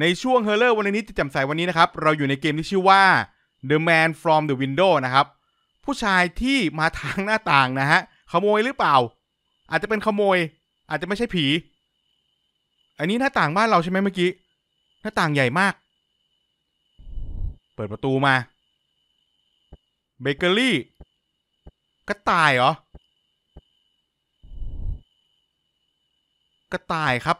ในช่วงเฮอร์เลอร์วันนี้ที่จำใสวันนี้นะครับ เราอยู่ในเกมที่ชื่อว่า The Man from the Window นะครับ ผู้ชายที่มาทางหน้าต่างนะฮะขโมยหรือเปล่า อาจจะเป็นขโมย อาจจะไม่ใช่ผี อันนี้หน้าต่างบ้านเราใช่ไหมเมื่อกี้ หน้าต่างใหญ่มาก เปิดประตูมาเบเกอรี่กระต่ายเหรอกระต่ายครับ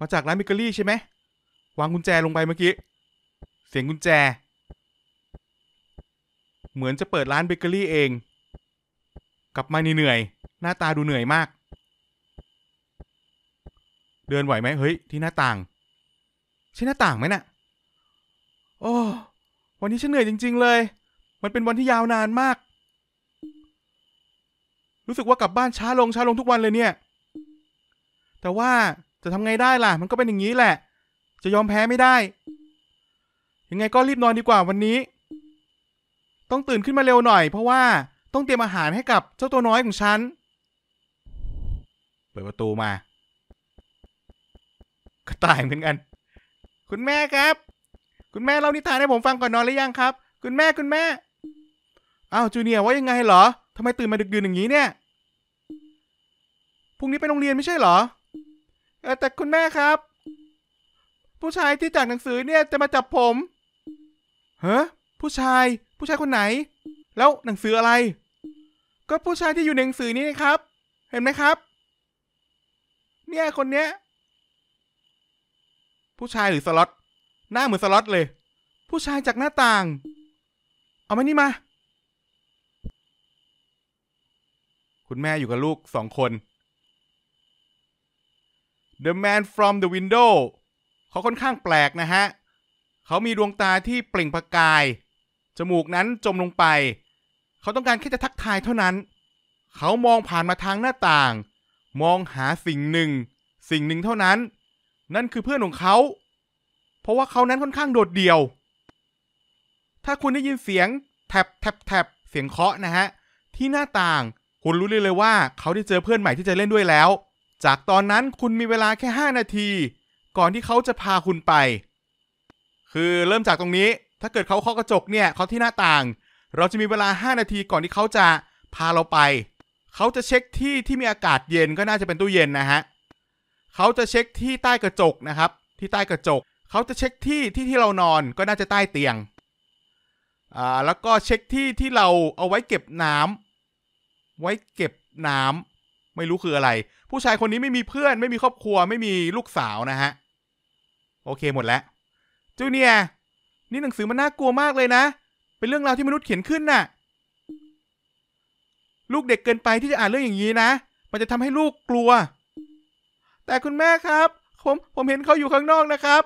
มาจากร้านเบเกอรี่ใช่ไหมวางกุญแจลงไปเมื่อกี้ เสียงกุญแจ เหมือนจะเปิดร้านเบเกอรี่เอง กลับมาเหนื่อย หน้าตาดูเหนื่อยมาก เดินไหวไหมเฮ้ย ที่หน้าต่าง ใช่หน้าต่างไหมนะ่ะ โอ้ วันนี้ฉันเหนื่อยจริง ๆ เลย มันเป็นวันที่ยาวนานมาก รู้สึกว่ากลับบ้านช้าลงช้าลงทุกวันเลยเนี่ย แต่ว่าจะทำไงได้ล่ะมันก็เป็นอย่างนี้แหละ จะยอมแพ้ไม่ได้ ยังไงก็รีบนอนดีกว่าวันนี้ ต้องตื่นขึ้นมาเร็วหน่อย เพราะว่าต้องเตรียมอาหารให้กับเจ้าตัวน้อยของฉันเปิดประตูมาก็ตายเหมือนกันคุณแม่ครับ คุณแม่เล่านิทานให้ผมฟังก่อนนอนหรือยังครับ คุณแม่คุณแม่อ้าวจูเนียว่ายังไงเหรอทำไมตื่นมาดึกดื่นอย่างนี้เนี่ยพรุ่งนี้ไปโรงเรียนไม่ใช่เหรอเออแต่คุณแม่ครับ ผู้ชายที่จากหนังสือเนี่ยจะมาจับผมเฮ้ผู้ชายผู้ชายคนไหน แล้วหนังสืออะไร ก็ผู้ชายที่อยู่ในหนังสือนี่ครับ เห็นไหมครับ เนี่ยคนเนี้ยผู้ชายหรือสล็อตหน้าเหมือนสล็อตเลย ผู้ชายจากหน้าต่าง เอามานี่มา คุณแม่อยู่กับลูกสองคน The Man from the Window เขาค่อนข้างแปลกนะฮะ เขามีดวงตาที่เปล่งประกาย จมูกนั้นจมลงไป เขาต้องการแค่จะทักทายเท่านั้น เขามองผ่านมาทางหน้าต่าง มองหาสิ่งหนึ่ง สิ่งหนึ่งเท่านั้น นั่นคือเพื่อนของเขา เพราะว่าเขานั้นค่อนข้างโดดเดี่ยว ถ้าคุณได้ยินเสียงแทบแทบแทบเสียงเคาะนะฮะที่หน้าต่าง คุณรู้เลยเลยว่าเขาได้เจอเพื่อนใหม่ที่จะเล่นด้วยแล้วจากตอนนั้นคุณมีเวลาแค่ 5 นาที ก่อนที่เขาจะพาคุณไป คือเริ่มจากตรงนี้ถ้าเกิดเขาเคาะกระจกเนี่ยเขาที่หน้าต่าง เราจะมีเวลา 5 นาทีก่อนที่เขาจะพาเราไป เขาจะเช็คที่ที่มีอากาศเย็นก็น่าจะเป็นตู้เย็นนะฮะเขาจะเช็คที่ใต้กระจกนะครับ ที่ใต้กระจกเขาจะเช็คที่ที่ที่เรานอนก็น่าจะใต้เตียงอ่าแล้วก็เช็คที่ที่เราเอาไว้เก็บน้ำ ไว้เก็บน้ำไม่รู้คืออะไร ผู้ชายคนนี้ไม่มีเพื่อน ไม่มีครอบครัวไม่มีลูกสาวนะฮะ โอเคหมดแล้วจูเนียนี่หนังสือมันน่ากลัวมากเลยนะ เป็นเรื่องราวที่มนุษย์เขียนขึ้นน่ะ ลูกเด็กเกินไปที่จะอ่านเรื่องอย่างนี้นะ มันจะทำให้ลูกกลัว แต่คุณแม่ครับ ผมผมเห็นเขาอยู่ข้างนอกนะครับ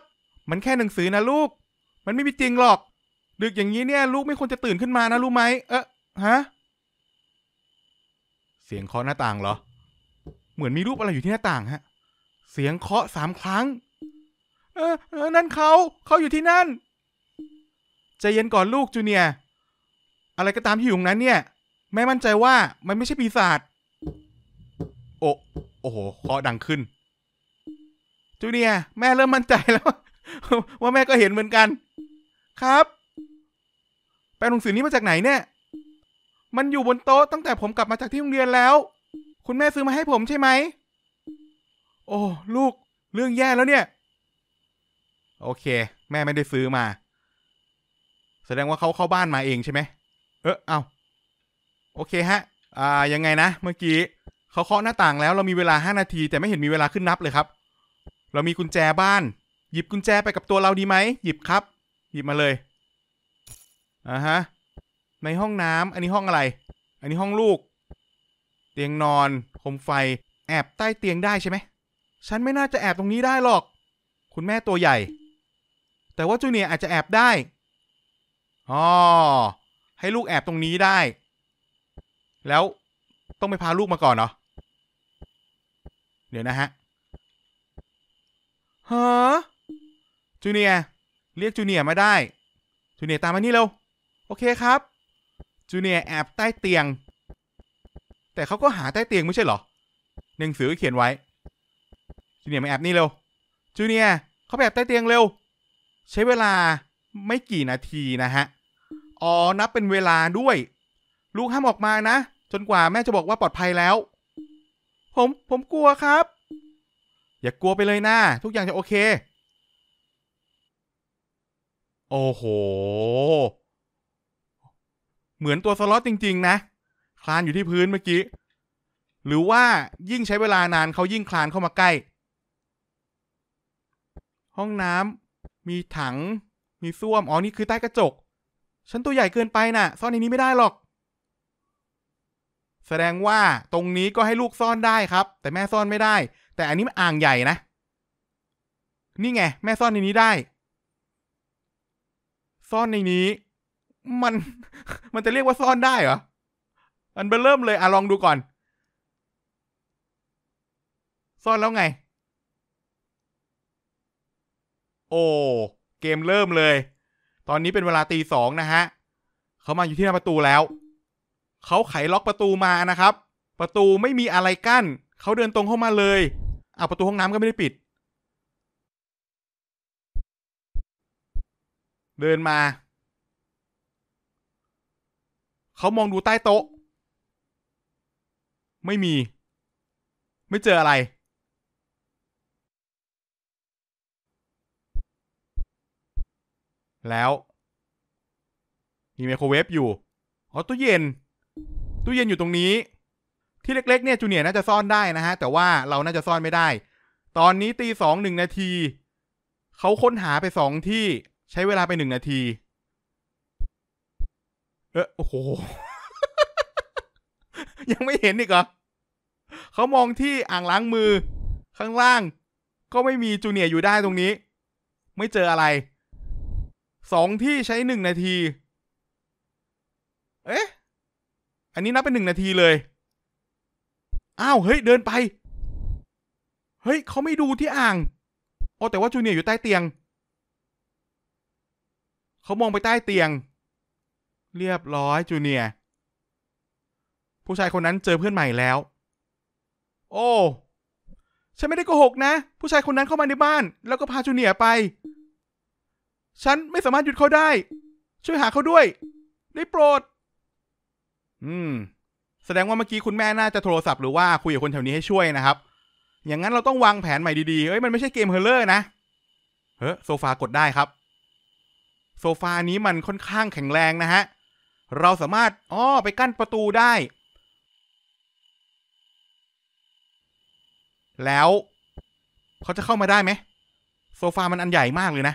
มันแค่หนังสือนะลูก มันไม่มีจริงหรอก ดึกอย่างนี้เนี่ย ลูกไม่ควรจะตื่นขึ้นมานะรู้ไหม เออฮะ เสียงเคาะหน้าต่างเหรอเหมือนมีรูปอะไรอยู่ที่หน้าต่างฮะ เสียงเคาะสามครั้ง เออเออนั่นเขา เขาอยู่ที่นั่น ใจเย็นก่อนลูกจูเนีย อะไรก็ตามที่อยู่งนั้นเนี่ย แม่มั่นใจว่ามันไม่ใช่ปีศาจ โอ้โอ้โห เคาะดังขึ้น จูเนีย แม่เริ่มมั่นใจแล้ว ว่าแม่ก็เห็นเหมือนกัน ครับแปหนังสือนี้มาจากไหนเนี่ย มันอยู่บนโต๊ะตั้งแต่ผมกลับมาจากที่โรงเรียนแล้วคุณแม่ซื้อมาให้ผมใช่ไหม โอ้ลูกเรื่องแย่แล้วเนี่ย โอเค แม่ไม่ได้ซื้อมา แสดงว่าเขาเข้าบ้านมาเองใช่ไหมเออเอาโอเคฮะอ่ายังไงนะ เมื่อกี้เขาเคาะหน้าต่างแล้วเรามีเวลาห้านาทีแต่ไม่เห็นมีเวลาขึ้นนับเลยครับ เรามีกุญแจบ้าน หยิบกุญแจไปกับตัวเราดีไหมหยิบครับ หยิบมาเลยอ่าฮะในห้องน้ำอันนี้ห้องอะไร อันนี้ห้องลูกเตียงนอนโคมไฟแอบใต้เตียงได้ใช่ไหม ฉันไม่น่าจะแอบตรงนี้ได้หรอก คุณแม่ตัวใหญ่ แต่ว่าจูเนียอาจจะแอบได้อ๋อให้ลูกแอบตรงนี้ได้ แล้วต้องไปพาลูกมาก่อนเนาะเดี๋ยวนะฮะฮะจูเนียเรียกจูเนียมาได้ จูเนียตามมานี่เร็ว โอเคครับ จูเนียแอบใต้เตียงแต่เขาก็หาใต้เตียงไม่ใช่เหรอ หนังสือเขียนไว้จูเนียมาแอบนี่เร็วจูเนียเขาแอบใต้เตียงเร็ว ใช้เวลาไม่กี่นาทีนะฮะอ๋อนับเป็นเวลาด้วย ลูกห้ามออกมานะ จนกว่าแม่จะบอกว่าปลอดภัยแล้ว ผมผมกลัวครับ อย่ากกลัวไปเลยนะ ทุกอย่างจะโอเค โอ้โห เหมือนตัวสล็อตจริงๆนะคลานอยู่ที่พื้นเมื่อกี้ หรือว่ายิ่งใช้เวลานานเขายิ่งคลานเข้ามาใกล้ ห้องน้ำมีถัง มีส้วม อ๋อนี่คือใต้กระจก ฉันตัวใหญ่เกินไปนะ่ะ ซ่อนในนี้ไม่ได้หรอก แสดงว่าตรงนี้ก็ให้ลูกซ่อนได้ครับ แต่แม่ซ่อนไม่ได้ แต่อันนี้มันอ่างใหญ่นะ นี่ไง แม่ซ่อนในนี้ได้ ซ่อนในนี้ มัน มันจะเรียกว่าซ่อนได้เหรอมันเป็นเริ่มเลยอ่ะลองดูก่อนซ่อนแล้วไง โอ้เกมเริ่มเลย ตอนนี้เป็นเวลาตีสองนะฮะเขามาอยู่ที่หน้าประตูแล้วเขาไขล็อกประตูมานะครับ ประตูไม่มีอะไรกั้นเขาเดินตรงเข้ามาเลยเอาประตูห้องน้ำก็ไม่ได้ปิด เดินมา เขามองดูใต้โต๊ะไม่มี ไม่เจออะไร แล้ว มีไมโครเวฟอยู่ อ๋อ ตู้เย็น ตู้เย็นอยู่ตรงนี้ ที่เล็ก ๆ เนี่ย จูเนียน่าจะซ่อนได้นะฮะ แต่ว่าเราน่าจะซ่อนไม่ได้ ตอนนี้ตีสองหนึ่งนาที เขาค้นหาไปสองที่ใช้เวลาไปหนึ่งนาที เออโอ้โหยังไม่เห็นอีกเหรอเขามองที่อ่างล้างมือ ข้างล่าง ก็ไม่มีจูเนียร์อยู่ได้ตรงนี้ ไม่เจออะไรสองที่ใช้หนึ่งนาที เอ๊ะ อันนี้นับเป็นหนึ่งนาทีเลย อ้าว เฮ้ย เดินไป เฮ้ย เขาไม่ดูที่อ่างอ๋อแต่ว่าจูเนียร์อยู่ใต้เตียง เขามองไปใต้เตียง เรียบร้อยจูเนียร์ผู้ชายคนนั้นเจอเพื่อนใหม่แล้ว โอ้ ฉันไม่ได้โกหกนะ ผู้ชายคนนั้นเข้ามาในบ้าน แล้วก็พาจูเนียไป ฉันไม่สามารถหยุดเขาได้ ช่วยหาเขาด้วย ได้โปรด อืม แสดงว่าเมื่อกี้คุณแม่น่าจะโทรศัพท์หรือว่าคุยกับคนแถวนี้ให้ช่วยนะครับ อย่างนั้นเราต้องวางแผนใหม่ดีๆ เอ้ยมันไม่ใช่เกมเฮลเลอร์นะเฮ้โซฟากดได้ครับ โซฟานี้มันค่อนข้างแข็งแรงนะฮะ เราสามารถอ้อไปกั้นประตูได้แล้วเขาจะเข้ามาได้ไหมโซฟา มันอันใหญ่มากเลยนะ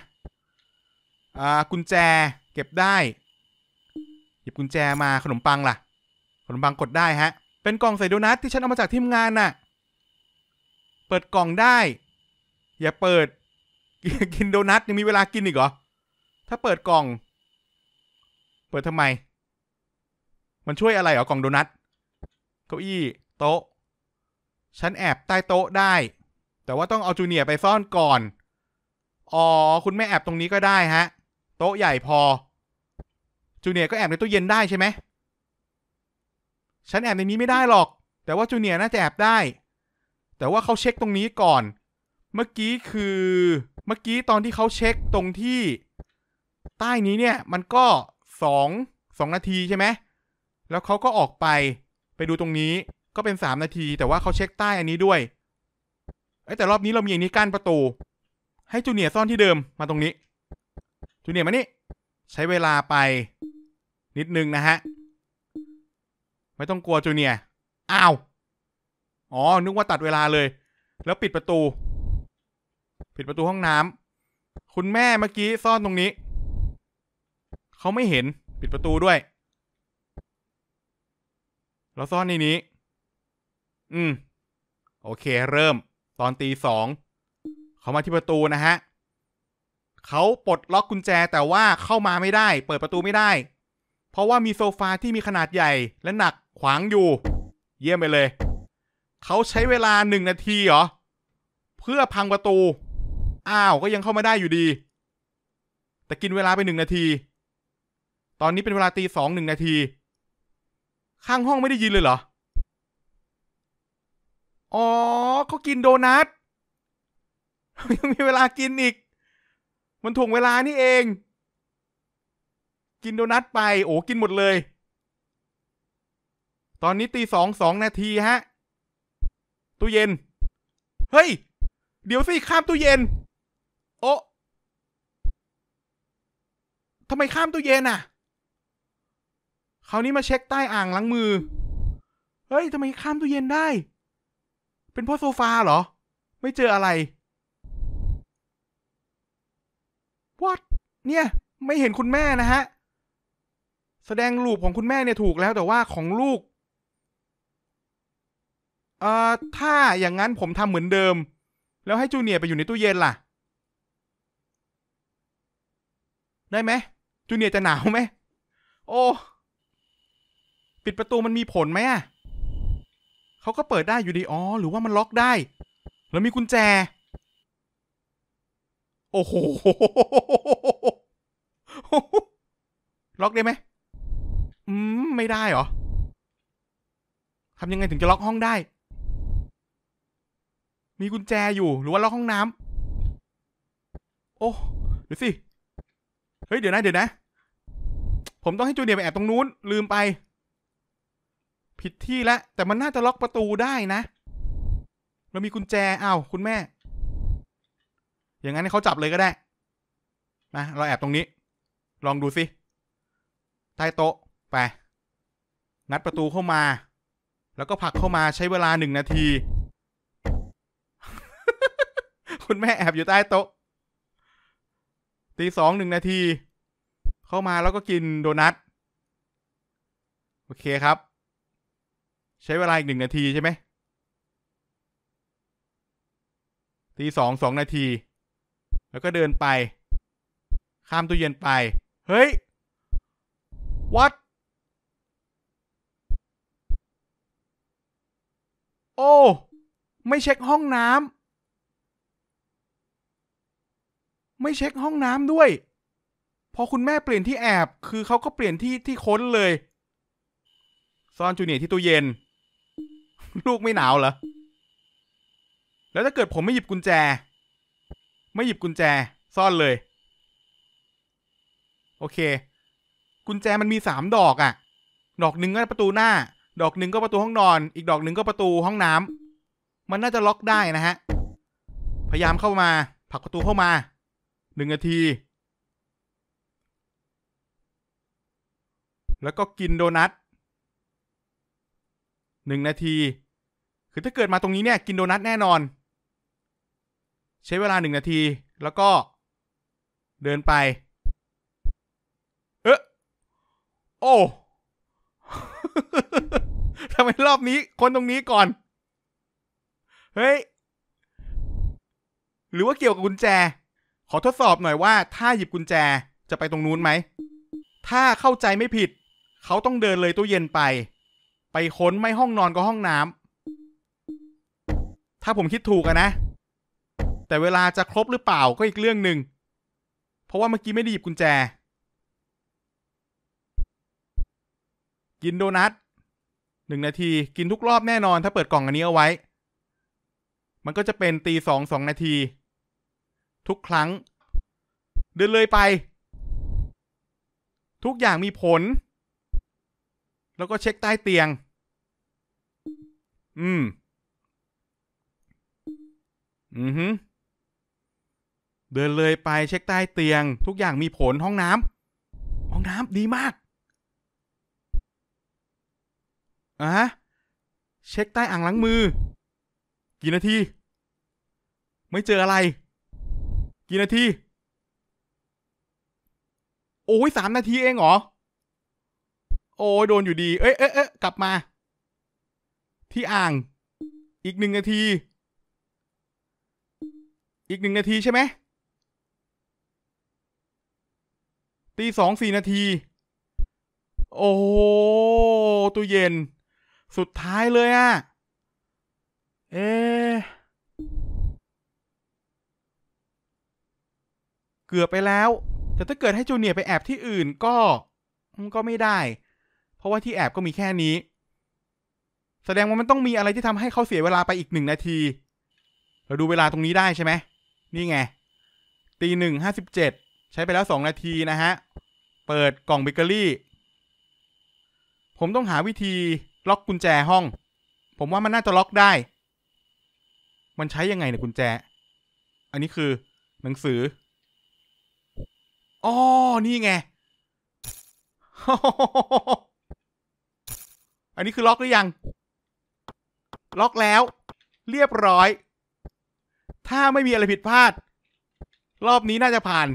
อ่ากุญแจเก็บได้หยิบกุญแจมาขนมปังล่ะ ขนมปังกดได้ฮะ เป็นกล่องใส่โดนัทที่ฉันเอามาจากทีมงานน่ะเปิดกล่องได้ อย่าเปิด กินโดนัทยังมีเวลากินอีกเหรอถ้าเปิดกล่อง เปิดทำไม มันช่วยอะไรเหรอกล่องโดนัทเก้าอี้ โต๊ะฉันแอบใต้โต๊ะได้ แต่ว่าต้องเอาจูเนียร์ไปซ่อนก่อน อ๋อ คุณแม่แอบตรงนี้ก็ได้ฮะ โต๊ะใหญ่พอ จูเนียร์ก็แอบในตู้เย็นได้ใช่ไหมฉันแอบในนี้ไม่ได้หรอก แต่ว่าจูเนียร์น่าจะแอบได้ แต่ว่าเขาเช็คตรงนี้ก่อน เมื่อกี้คือ เมื่อกี้ตอนที่เขาเช็คตรงที่ ใต้นี้เนี่ย มันก็สองสองนาทีใช่ไหม แล้วเขาก็ออกไป ไปดูตรงนี้ก็เป็นสามนาทีแต่ว่าเขาเช็คใต้อันนี้ด้วยไอ้แต่รอบนี้เรามีอันนี้กั้นประตู ให้จูเนียซ่อนที่เดิมมาตรงนี้ จูเนียมานี่ใช้เวลาไป นิดนึงนะฮะ ไม่ต้องกลัวจูเนียอ้าว อ๋อนึกว่าตัดเวลาเลย แล้วปิดประตู ปิดประตูห้องน้ำคุณแม่เมื่อกี้ซ่อนตรงนี้เขาไม่เห็นปิดประตูด้วย เราซ่อนในนี้อืม โอเค เริ่ม ตอนตีสองเขามาที่ประตูนะฮะ เขาปลดล็อกกุญแจแต่ว่าเข้ามาไม่ได้ เปิดประตูไม่ได้ เพราะว่ามีโซฟาที่มีขนาดใหญ่และหนักขวางอยู่ เยี่ยมไปเลยเขาใช้เวลาหนึ่งนาทีเหรอเพื่อพังประตู อ้าว ก็ยังเข้ามาได้อยู่ดี แต่กินเวลาไปหนึ่งนาที ตอนนี้เป็นเวลาตีสองหนึ่งนาทีข้างห้องไม่ได้ยินเลยเหรออ๋อเขากินโดนัทยังมีเวลากินอีก มันถ่วงเวลานี่เอง กินโดนัทไป โอ้กินหมดเลย ตอนนี้ตีสองสองนาทีฮะ ตู้เย็นเฮ้ย เดี๋ยวสิ ข้ามตู้เย็น โอ้ทำไมข้ามตู้เย็นอ่ะคราวนี้มาเช็คใต้อ่างล้างมือ เฮ้ยทำไมข้ามตู้เย็นได้เป็นเพราะโซฟาเหรอ ไม่เจออะไร what เนี่ย ไม่เห็นคุณแม่นะฮะ แสดงรูปของคุณแม่เนี่ย ถูกแล้วแต่ว่าของลูก เอ่อ ถ้าอย่างนั้นผมทำเหมือนเดิม แล้วให้จูเนียร์ไปอยู่ในตู้เย็นล่ะ ได้ไหมจูเนียร์จะหนาวไหม โอ้ ปิดประตูมันมีผลไหมอะเขาก็เปิดได้อยู่ดีอ๋อ หรือว่ามันล็อกได้ แล้วมีกุญแจ โอ้โห ล็อกได้ไหมอืม ไม่ได้เหรอ ทำยังไงถึงจะล็อกห้องได้ มีกุญแจอยู่ หรือว่าล็อกห้องน้ำโอ้เดี๋ยวสิ เฮ้ย เดี๋ยวนะ เดี๋ยวนะ ผมต้องให้จูเนียไปแอบตรงนู้น ลืมไปผิดที่แล้วแต่มันน่าจะล็อกประตูได้นะ เรามีกุญแจ อ้าว คุณแม่ อย่างนั้นให้เขาจับเลยก็ได้นะเราแอบตรงนี้ ลองดูสิ ใต้โต๊ะ ไปงัดประตูเข้ามา แล้วก็ผลักเข้ามาใช้เวลาหนึ่งนาที คุณแม่แอบอยู่ใต้โต๊ะ ตีสองหนึ่งนาที เข้ามาแล้วก็กินโดนัทโอเคครับใช้เวลาอีกหนึ่งนาทีใช่ไหมตีสองสองนาที แล้วก็เดินไป ข้ามตู้เย็นไป เฮ้ยวัดโอ้ ไม่เช็คห้องน้ำไม่เช็คห้องน้ำด้วย พอคุณแม่เปลี่ยนที่แอบ คือเขาก็เปลี่ยนที่ที่ค้นเลยซ่อนจูเนียที่ตู้เย็นลูกไม่หนาวเหรอ แล้วถ้าเกิดผมไม่หยิบกุญแจ ไม่หยิบกุญแจซ่อนเลย โอเค กุญแจมันมีสามดอกอะ่ะ ดอกหนึ่งก็ประตูหน้า ดอกหนึ่งก็ประตูห้องนอน อีกดอกหนึ่งก็ประตูห้องน้ำ มันน่าจะล็อกได้นะฮะ พยายามเข้ามาผลักประตูเข้ามา หนึ่งนาที แล้วก็กินโดนัทหนึ่งนาทีคือถ้าเกิดมาตรงนี้เนี่ย กินโดนัทแน่นอน ใช้เวลาหนึ่งนาที แล้วก็ เดินไป เอ๊ะ โอ้ทำไมรอบนี้คนตรงนี้ก่อน เฮ้ย หรือว่าเกี่ยวกับกุญแจ ขอทดสอบหน่อยว่าถ้าหยิบกุญแจจะไปตรงนู้นไหม ถ้าเข้าใจไม่ผิด เขาต้องเดินเลยตู้เย็นไป ไปค้นไม่ห้องนอนก็ห้องน้ำถ้าผมคิดถูกอะนะ แต่เวลาจะครบหรือเปล่าก็อีกเรื่องหนึ่ง เพราะว่าเมื่อกี้ไม่ได้หยิบกุญแจ กินโดนัทหนึ่งนาที กินทุกรอบแน่นอน ถ้าเปิดกล่องอันนี้เอาไว้ มันก็จะเป็นตีสองสองนาที ทุกครั้ง เดินเลยไป ทุกอย่างมีผล แล้วก็เช็คใต้เตียง อืมอือฮึเดินเลยไปเช็คใต้เตียง ทุกอย่างมีผลห้องน้ำห้องน้ำดีมากอ่ะเช็คใต้อ่างล้างมือ กี่นาที ไม่เจออะไร กี่นาที โอ้ยสามนาทีเองเหรอ โอ้ยโดนอยู่ดี เอ้ยเอ้ยเอ้ยกลับมา ที่อ่าง อีกหนึ่งนาทีอีกหนึ่งนาทีใช่ไหม ตีสองสี่นาที โอ้โตู้เย็น สุดท้ายเลยอะ่ะ เอเกือบไปแล้ว แต่ถ้าเกิดให้จูเนียไปแอบที่อื่นก็ ก็ไม่ได้ เพราะว่าที่แอบก็มีแค่นี้ แสดงว่ามันต้องมีอะไรที่ทำให้เขาเสียเวลาไปอีกหนึ่งนาที เราดูเวลาตรงนี้ได้ใช่ไหมนี่ไงตีหนึ่งห้าสิบเจ็ดใช้ไปแล้วสองนาทีนะฮะ เปิดกล่องเบเกอรี่ ผมต้องหาวิธีล็อกกุญแจห้อง ผมว่ามันน่าจะล็อกได้ มันใช้ยังไงเนี่ยกุญแจ อันนี้คือหนังสืออ๋อนี่ไง อันนี้คือล็อกหรือยัง ล็อกแล้วเรียบร้อยถ้าไม่มีอะไรผิดพลาด รอบนี้น่าจะผ่าน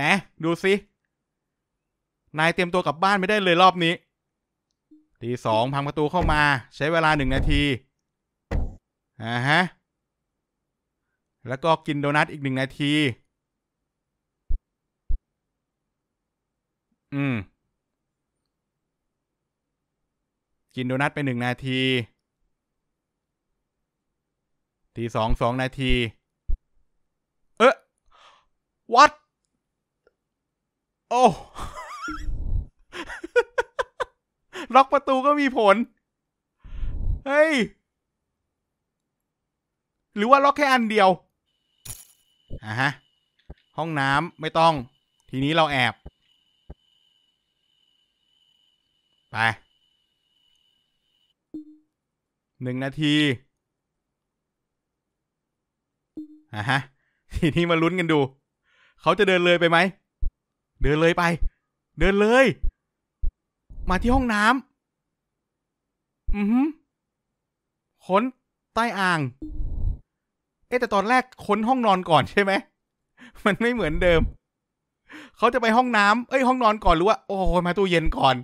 นะ ดูสินายเตรียมตัวกลับบ้านไม่ได้เลยรอบนี้ ตีสองพังประตูเข้ามา ใช้เวลาหนึ่งนาทีอ่าฮะแล้วก็กินโดนัทอีกหนึ่งนาที อืม กินโดนัทไปหนึ่งนาทีตีสองสองนาที เอ๊ะ วัด โอ้ ล็อกประตูก็มีผล เฮ้ย หรือว่าล็อกแค่อันเดียวอ่ะฮะ ห้องน้ำไม่ต้อง ทีนี้เราแอบ ไปหนึ่งนาทีอ่ะฮะทีนี้มาลุ้นกันดู เขาจะเดินเลยไปไหม เดินเลยไป เดินเลย มาที่ห้องน้ำอือหือค้นใต้อ่าง เอ๊แต่ตอนแรกค้นห้องนอนก่อนใช่ไหม มันไม่เหมือนเดิม เขาจะไปห้องน้ำเอ้ยห้องนอนก่อนหรือว่าโอ้ยมาตู้เย็นก่อน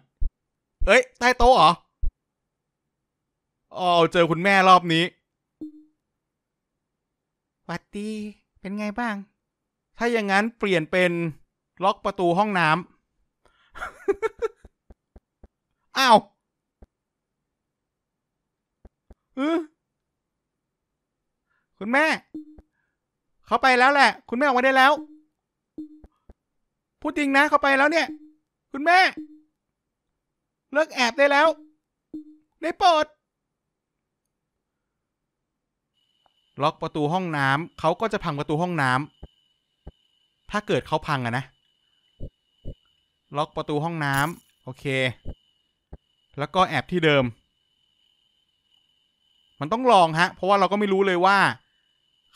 เอ้ย ใต้โต๊ะเหรออ๋อเจอคุณแม่รอบนี้วัดดีเป็นไงบ้าง ถ้าอย่างนั้นเปลี่ยนเป็นล็อกประตูห้องน้ำอ้าวคุณแม่ เขาไปแล้วแหละ คุณแม่ออกมาได้แล้ว พูดจริงนะเขาไปแล้วเนี่ย คุณแม่ เลิกแอบได้แล้ว ได้ปลดล็อกประตูห้องน้ำเขาก็จะพังประตูห้องน้ำ ถ้าเกิดเขาพังอะนะ ล็อกประตูห้องน้ำ โอเค แล้วก็แอบที่เดิม มันต้องลองฮะ เพราะว่าเราก็ไม่รู้เลยว่า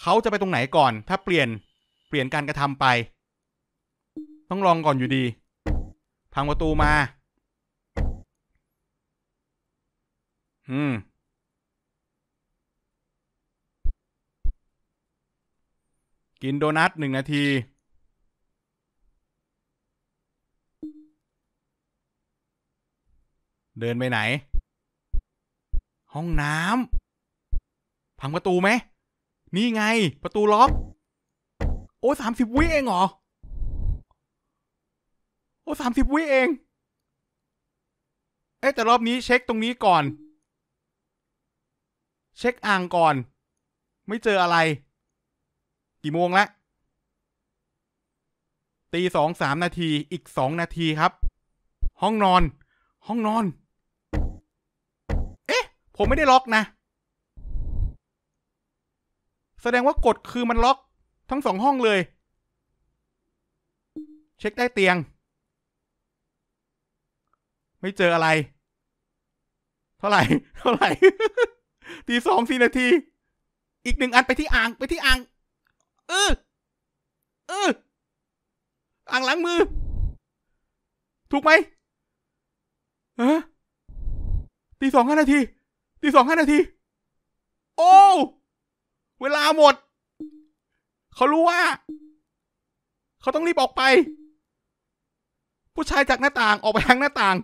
เขาจะไปตรงไหนก่อน ถ้าเปลี่ยนเปลี่ยนการกระทำไป ต้องลองก่อนอยู่ดี พังประตูมา อืมกินโดนัทหนึ่งนาที เดินไปไหน ห้องน้ำพังประตูไหม นี่ไง ประตูล็อกโอ้สามสิบวิเองเหรอ โอ้สามสิบวิเอง เอ๊ะแต่รอบนี้เช็คตรงนี้ก่อน เช็คอ่างก่อน ไม่เจออะไรกี่โมงละตีสองสามนาทีอีกสองนาทีครับ ห้องนอน ห้องนอน เอ๊ะ ผมไม่ได้ล็อกนะ แสดงว่ากฎคือมันล็อกทั้งสองห้องเลย เช็คได้เตียง ไม่เจออะไร เท่าไหร่ เท่าไหร่ ตีสองสี่นาที อีกหนึ่งอันไปที่อ่างไปที่อ่างเออเอออ่างล้างมือ ถูกไหมฮะตีสองห้านาทีตีสองห้านาทีโอ้เวลาหมด เขารู้ว่า เขาต้องรีบออกไป ผู้ชายจากหน้าต่างออกไปทางหน้าต่าง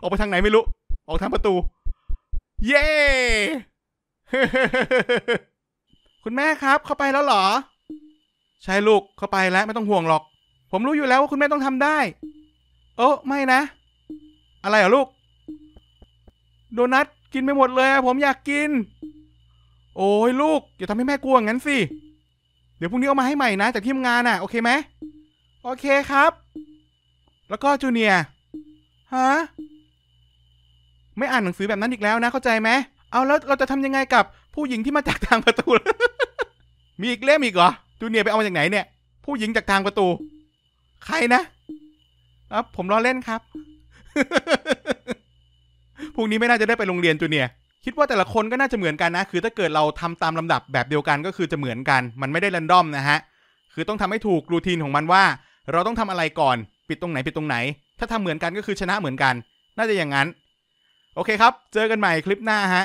ออกไปทางไหนไม่รู้ ออกทางประตู เย้คุณแม่ครับเข้าไปแล้วเหรอ ใช่ลูกเข้าไปแล้วไม่ต้องห่วงหรอก ผมรู้อยู่แล้วว่าคุณแม่ต้องทำได้โอ้ไม่นะ อะไรเหรอลูก โดนัทกินไปหมดเลย ผมอยากกิน โอ้ยลูกอย่าทำให้แม่กลัวงั้นสิ เดี๋ยวพรุ่งนี้ เอามาให้ใหม่นะจากที่ทำงานอะ่ะ โอเคไหมโอเคครับ แล้วก็จูเนียฮะไม่อ่านหนังสือแบบนั้นอีกแล้วนะ เข้าใจไหมเอาแล้วเราจะทำยังไงกับผู้หญิงที่มาจากทางประตู มีอีกเล่มอีกเหรอ จูเนียไปเอามาจากไหนเนี่ย ผู้หญิงจากทางประตู ใครนะ ครับผมล้อเล่นครับพวกนี้ไม่น่าจะได้ไปโรงเรียนจูเนียคิดว่าแต่ละคนก็น่าจะเหมือนกันนะ คือถ้าเกิดเราทำตามลำดับแบบเดียวกันก็คือจะเหมือนกัน มันไม่ได้รันดอมนะฮะ คือต้องทำให้ถูกรูทีนของมันว่า เราต้องทำอะไรก่อนปิดตรงไหนปิดตรงไหน ถ้าทำเหมือนกันก็คือชนะเหมือนกัน น่าจะอย่างนั้น โอเคครับ เจอกันใหม่คลิปหน้าฮะ